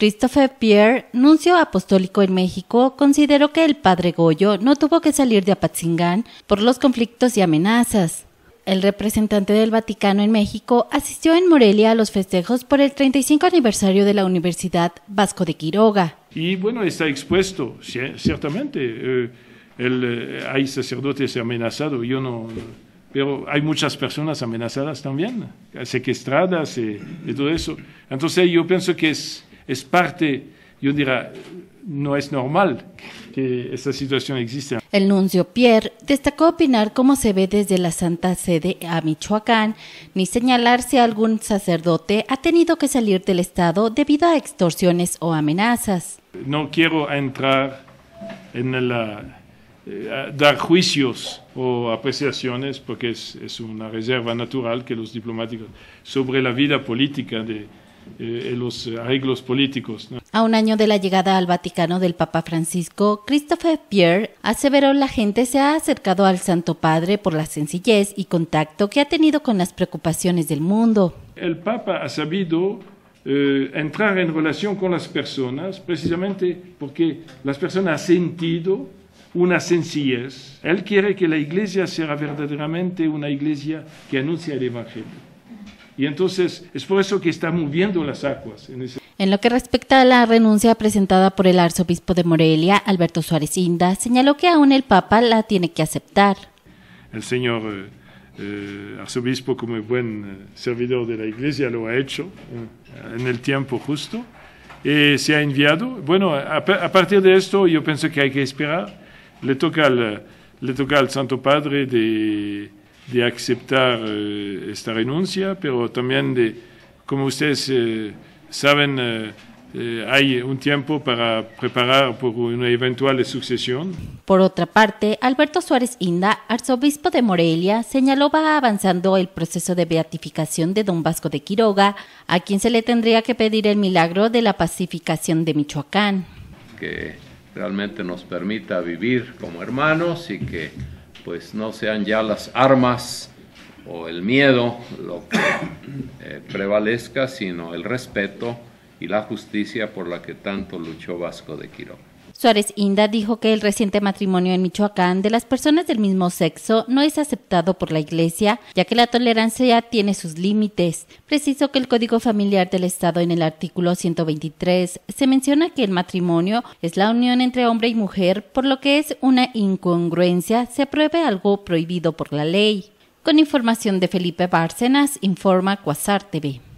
Christopher Pierre, nuncio apostólico en México, consideró que el padre Goyo no tuvo que salir de Apatzingán por los conflictos y amenazas. El representante del Vaticano en México asistió en Morelia a los festejos por el 35 aniversario de la Universidad Vasco de Quiroga. Y bueno, está expuesto, ciertamente. Eh, eh, hay sacerdotes amenazados, yo no pero hay muchas personas amenazadas también, secuestradas eh, y, todo eso. Entonces yo pienso que es es parte, yo diría, no es normal que esta situación exista. El nuncio Pierre destacó opinar cómo se ve desde la Santa Sede a Michoacán, ni señalar si algún sacerdote ha tenido que salir del Estado debido a extorsiones o amenazas. No quiero entrar en la, eh, dar juicios o apreciaciones, porque es, es, una reserva natural que los diplomáticos, sobre la vida política de, eh, eh, los eh, arreglos políticos. A un año de la llegada al Vaticano del Papa Francisco, Christopher Pierre aseveró la gente se ha acercado al Santo Padre por la sencillez y contacto que ha tenido con las preocupaciones del mundo. El Papa ha sabido entrar en relación con las personas precisamente porque las personas han sentido una sencillez. Él quiere que la iglesia sea verdaderamente una iglesia que anuncia el Evangelio. Y entonces es por eso que está moviendo las aguas. En, lo que respecta a la renuncia presentada por el arzobispo de Morelia, Alberto Suárez Inda, señaló que aún el Papa la tiene que aceptar. El señor eh, eh, arzobispo, como buen eh, servidor de la Iglesia, lo ha hecho en el tiempo justo. Y se ha enviado. Bueno, a, partir de esto yo pienso que hay que esperar. le toca al Santo Padre de de aceptar eh, esta renuncia, pero también de, como ustedes eh, saben, eh, hay un tiempo para preparar por una eventual sucesión. Por otra parte, Alberto Suárez Inda, arzobispo de Morelia, señaló va avanzando el proceso de beatificación de don Vasco de Quiroga, a quien se le tendría que pedir el milagro de la pacificación de Michoacán. Que realmente nos permita vivir como hermanos y que pues no sean ya las armas o el miedo lo que eh, prevalezca, sino el respeto y la justicia por la que tanto luchó Vasco de Quiroga. Suárez Inda dijo que el reciente matrimonio en Michoacán de las personas del mismo sexo no es aceptado por la Iglesia, ya que la tolerancia tiene sus límites. Preciso que el Código Familiar del Estado en el artículo 123 se menciona que el matrimonio es la unión entre hombre y mujer, por lo que es una incongruencia se apruebe algo prohibido por la ley. Con información de Felipe Bárcenas, informa Cuasar TV.